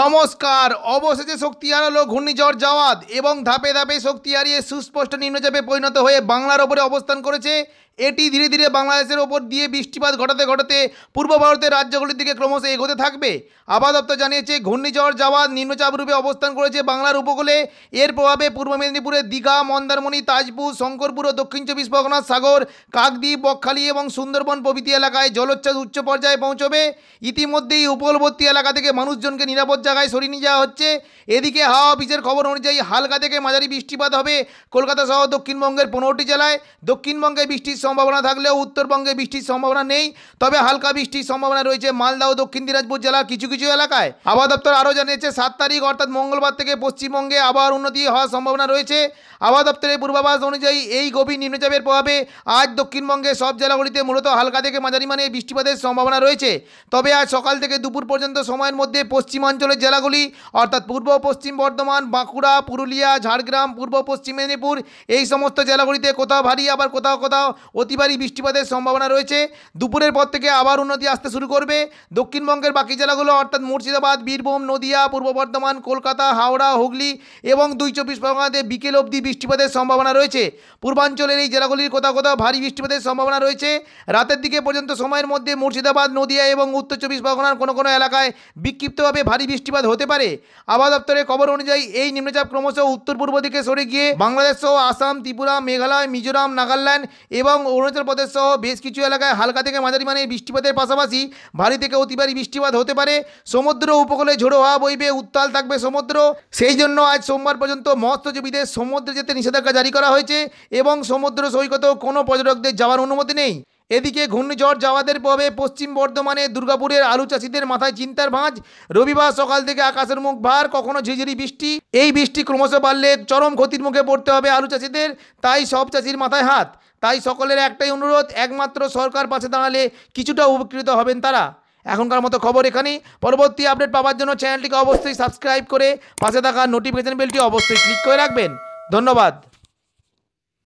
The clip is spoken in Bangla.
নমস্কার অবশেষে শক্তি হারালো ঘূর্ণিঝড় জাওয়াত এবং ধাপে ধাপে শক্তি হারিয়ে সুস্পষ্ট নিম্নচাপে পরিণত হয়ে বাংলার ওপরে অবস্থান করেছে এটি ধীরে ধীরে বাংলাদেশের ওপর দিয়ে বৃষ্টিপাত ঘটাতে ঘটাতে পূর্ব ভারতের রাজ্যগুলির দিকে ক্রমশ এগোতে থাকবে আবহাওয়া দপ্তর জানিয়েছে ঘূর্ণিঝড় যাওয়া নিম্নচাপ রূপে অবস্থান করেছে বাংলার উপকূলে এর প্রভাবে পূর্ব মেদিনীপুরের দীঘা মন্দারমণি তাজপুর শঙ্করপুর ও দক্ষিণ চব্বিশ পরগনা সাগর কাকদ্বীপ বকখালি এবং সুন্দরবন প্রভৃতি এলাকায় জলোচ্ছ্বাস উচ্চ পর্যায়ে পৌঁছবে ইতিমধ্যেই উপকূলবর্তী এলাকা থেকে মানুষজনকে নিরাপদ জায়গায় সরিয়ে নিয়ে যাওয়া হচ্ছে এদিকে হাওয়া অফিসের খবর অনুযায়ী হালকা থেকে মাঝারি বৃষ্টিপাত হবে কলকাতা সহ দক্ষিণবঙ্গের পনেরোটি জেলায় দক্ষিণবঙ্গে বৃষ্টির সম্ভাবনা থাকলেও উত্তরবঙ্গে বৃষ্টির সম্ভাবনা নেই তবে হালকা বৃষ্টির সম্ভাবনা রয়েছে মালদা ও দক্ষিণ দিনাজপুর জেলার কিছু কিছু এলাকায় আবহাওয়া দপ্তর আরও জানিয়েছে সাত তারিখ অর্থাৎ মঙ্গলবার থেকে পশ্চিমবঙ্গে আবার উন্নতি হওয়ার সম্ভাবনা রয়েছে আবহাওয়া দপ্তরের পূর্বাভাস অনুযায়ী এই গভীর নিম্নচাপের প্রভাবে আজ দক্ষিণবঙ্গে সব জেলাগুলিতে মূলত হালকা থেকে মাঝারি মানে বৃষ্টিপাতের সম্ভাবনা রয়েছে তবে আজ সকাল থেকে দুপুর পর্যন্ত সময়ের মধ্যে পশ্চিমাঞ্চলের জেলাগুলি অর্থাৎ পূর্ব পশ্চিম বর্ধমান বাঁকুড়া পুরুলিয়া ঝাড়গ্রাম পূর্ব পশ্চিম মেদিনীপুর এই সমস্ত জেলাগুলিতে কোথাও ভারী আবার কোথাও কোথাও অতিভারী বৃষ্টিপাতের সম্ভাবনা রয়েছে দুপুরের পর থেকে আবার উন্নতি আসতে শুরু করবে দক্ষিণবঙ্গের বাকি জেলাগুলো অর্থাৎ মুর্শিদাবাদ বীরভূম নদিয়া পূর্ব বর্ধমান কলকাতা হাওড়া হুগলি এবং দুই চব্বিশ পরগনাতে বিকেল অবধি বৃষ্টিপাতের সম্ভাবনা রয়েছে পূর্বাঞ্চলের এই জেলাগুলির কোথাও কোথাও ভারী বৃষ্টিপাতের সম্ভাবনা রয়েছে রাতের দিকে পর্যন্ত সময়ের মধ্যে মুর্শিদাবাদ নদিয়া এবং উত্তর চব্বিশ পরগনার কোনো কোনো এলাকায় বিক্ষিপ্তভাবে ভারী বৃষ্টিপাত হতে পারে আবহাওয়া দপ্তরের খবর অনুযায়ী এই নিম্নচাপ ক্রমশ উত্তর পূর্ব দিকে সরে গিয়ে বাংলাদেশ সহ আসাম ত্রিপুরা মেঘালয় মিজোরাম নাগাল্যান্ড এবং অরুণাচল প্রদেশ সহ বেশ কিছু এলাকায় হালকা থেকে মাঝারি মানের বৃষ্টিপাতের পাশাপাশি ভারী থেকে অতি ভারী বৃষ্টিপাত হতে পারে সমুদ্র উপকূলে ঝোড়ো হওয়া বইবে উত্তাল থাকবে সমুদ্র সেই জন্য আজ সোমবার পর্যন্ত মৎস্যজীবীদের সমুদ্রে যেতে নিষেধাজ্ঞা জারি করা হয়েছে এবং সমুদ্র সৈকতেও কোনো পর্যটকদের যাওয়ার অনুমতি নেই এদিকে ঘূর্ণিঝড় যাওয়াদের পরে পশ্চিম বর্ধমানে দুর্গাপুরের আলু চাষিদের মাথায় চিন্তার ভাঁজ রবিবার সকাল থেকে আকাশের মুখ ভার কখনো ঝিঝিরি বৃষ্টি এই বৃষ্টি ক্রমশ বাড়লে চরম ক্ষতির মুখে পড়তে হবে আলু চাষিদের তাই সব চাষির মাথায় হাত তাই সকলের একটাই অনুরোধ একমাত্র সরকার পাশে দাঁড়ালে কিছুটা উপকৃত হবেন তারা এখনকার মতো খবর এখানেই পরবর্তী আপডেট পাওয়ার জন্য চ্যানেলটিকে অবশ্যই সাবস্ক্রাইব করে পাশে থাকা নোটিফিকেশান বেলটি অবশ্যই ক্লিক করে রাখবেন ধন্যবাদ